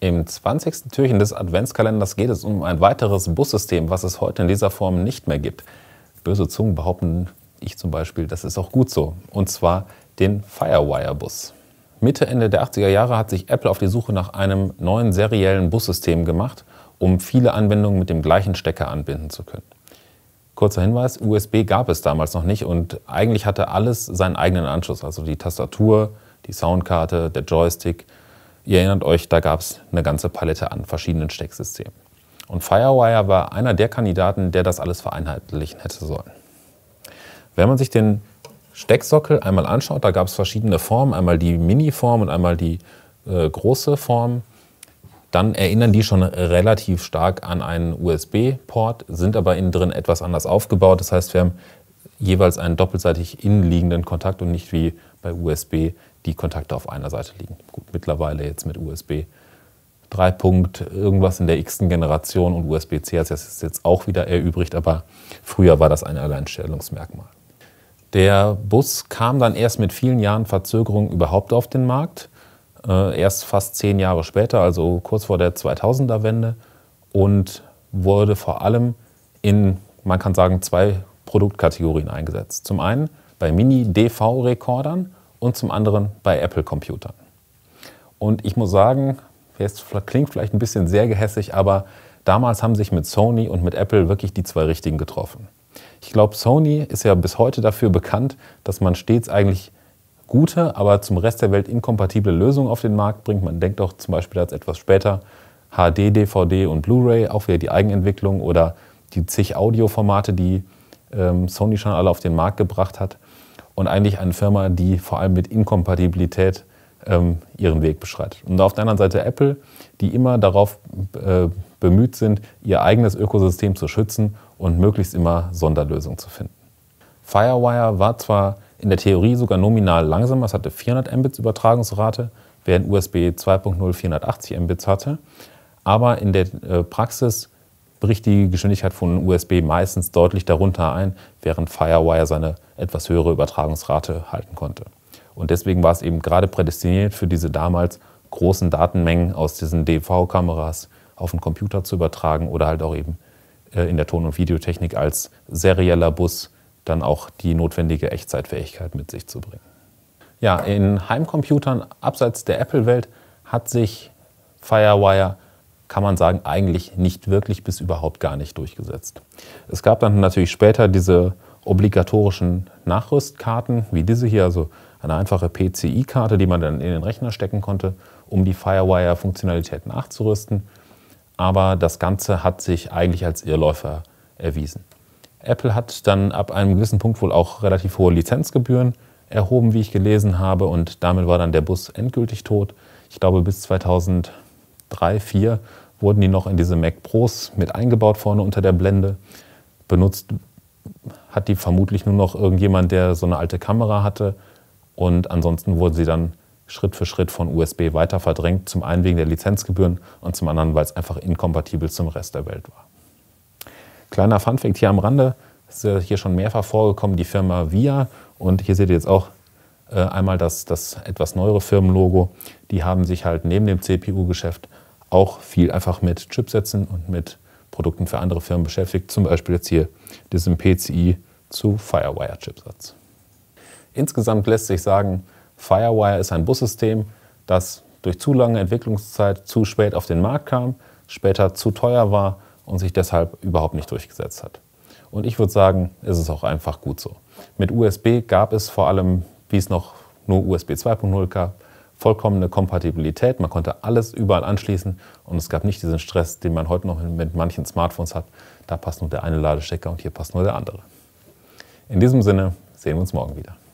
Im 20. Türchen des Adventskalenders geht es um ein weiteres Bussystem, was es heute in dieser Form nicht mehr gibt. Böse Zungen behaupten, ich zum Beispiel, das ist auch gut so. Und zwar den Firewire-Bus. Mitte, Ende der 80er Jahre hat sich Apple auf die Suche nach einem neuen seriellen Bussystem gemacht, um viele Anwendungen mit dem gleichen Stecker anbinden zu können. Kurzer Hinweis, USB gab es damals noch nicht und eigentlich hatte alles seinen eigenen Anschluss, also die Tastatur, die Soundkarte, der Joystick – Ihr erinnert euch, da gab es eine ganze Palette an verschiedenen Stecksystemen. Und Firewire war einer der Kandidaten, der das alles vereinheitlichen hätte sollen. Wenn man sich den Stecksockel einmal anschaut, da gab es verschiedene Formen, einmal die Mini-Form und einmal die äh, große Form, dann erinnern die schon relativ stark an einen USB-Port, sind aber innen drin etwas anders aufgebaut. Das heißt, wir haben jeweils einen doppelseitig innenliegenden Kontakt und nicht wie bei USB die Kontakte auf einer Seite liegen. Gut, mittlerweile jetzt mit USB 3. irgendwas in der x Generation und USB-C hat es jetzt auch wieder erübrigt, aber früher war das ein Alleinstellungsmerkmal. Der Bus kam dann erst mit vielen Jahren Verzögerung überhaupt auf den Markt, äh, erst fast zehn Jahre später, also kurz vor der 2000er-Wende und wurde vor allem in, man kann sagen, zwei Produktkategorien eingesetzt. Zum einen bei Mini-DV-Rekordern und zum anderen bei Apple-Computern. Und ich muss sagen, jetzt klingt vielleicht ein bisschen sehr gehässig, aber damals haben sich mit Sony und mit Apple wirklich die zwei Richtigen getroffen. Ich glaube, Sony ist ja bis heute dafür bekannt, dass man stets eigentlich gute, aber zum Rest der Welt inkompatible Lösungen auf den Markt bringt. Man denkt auch zum Beispiel als etwas später HD, DVD und Blu-ray, auch wieder die Eigenentwicklung oder die zig Audioformate, die ähm, Sony schon alle auf den Markt gebracht hat und eigentlich eine Firma, die vor allem mit Inkompatibilität ähm, ihren Weg beschreitet. Und auf der anderen Seite Apple, die immer darauf äh, bemüht sind, ihr eigenes Ökosystem zu schützen und möglichst immer Sonderlösungen zu finden. Firewire war zwar in der Theorie sogar nominal langsamer, es hatte 400 Mbits Übertragungsrate, während USB 2.0 480 Mbits hatte, aber in der äh, Praxis bricht die Geschwindigkeit von USB meistens deutlich darunter ein, während Firewire seine etwas höhere Übertragungsrate halten konnte. Und deswegen war es eben gerade prädestiniert für diese damals großen Datenmengen aus diesen DV-Kameras auf den Computer zu übertragen oder halt auch eben äh, in der Ton- und Videotechnik als serieller Bus dann auch die notwendige Echtzeitfähigkeit mit sich zu bringen. Ja, in Heimcomputern abseits der Apple-Welt hat sich Firewire kann man sagen, eigentlich nicht wirklich bis überhaupt gar nicht durchgesetzt. Es gab dann natürlich später diese obligatorischen Nachrüstkarten, wie diese hier, also eine einfache PCI-Karte, die man dann in den Rechner stecken konnte, um die Firewire-Funktionalität nachzurüsten. Aber das Ganze hat sich eigentlich als Irrläufer erwiesen. Apple hat dann ab einem gewissen Punkt wohl auch relativ hohe Lizenzgebühren erhoben, wie ich gelesen habe, und damit war dann der Bus endgültig tot. Ich glaube, bis 2000 drei, vier wurden die noch in diese Mac Pros mit eingebaut vorne unter der Blende. Benutzt hat die vermutlich nur noch irgendjemand, der so eine alte Kamera hatte. Und ansonsten wurden sie dann Schritt für Schritt von USB weiter verdrängt. Zum einen wegen der Lizenzgebühren und zum anderen, weil es einfach inkompatibel zum Rest der Welt war. Kleiner Funfact hier am Rande. Das ist ja hier schon mehrfach vorgekommen, die Firma VIA. Und hier seht ihr jetzt auch äh, einmal das, das etwas neuere Firmenlogo. Die haben sich halt neben dem CPU-Geschäft auch viel einfach mit Chipsätzen und mit Produkten für andere Firmen beschäftigt. Zum Beispiel jetzt hier diesem PCI zu Firewire-Chipsatz. Insgesamt lässt sich sagen, Firewire ist ein Bussystem, das durch zu lange Entwicklungszeit zu spät auf den Markt kam, später zu teuer war und sich deshalb überhaupt nicht durchgesetzt hat. Und ich würde sagen, ist es auch einfach gut so. Mit USB gab es vor allem wie es noch nur USB 2.0 gab, vollkommene Kompatibilität. Man konnte alles überall anschließen und es gab nicht diesen Stress, den man heute noch mit manchen Smartphones hat. Da passt nur der eine Ladestecker und hier passt nur der andere. In diesem Sinne sehen wir uns morgen wieder.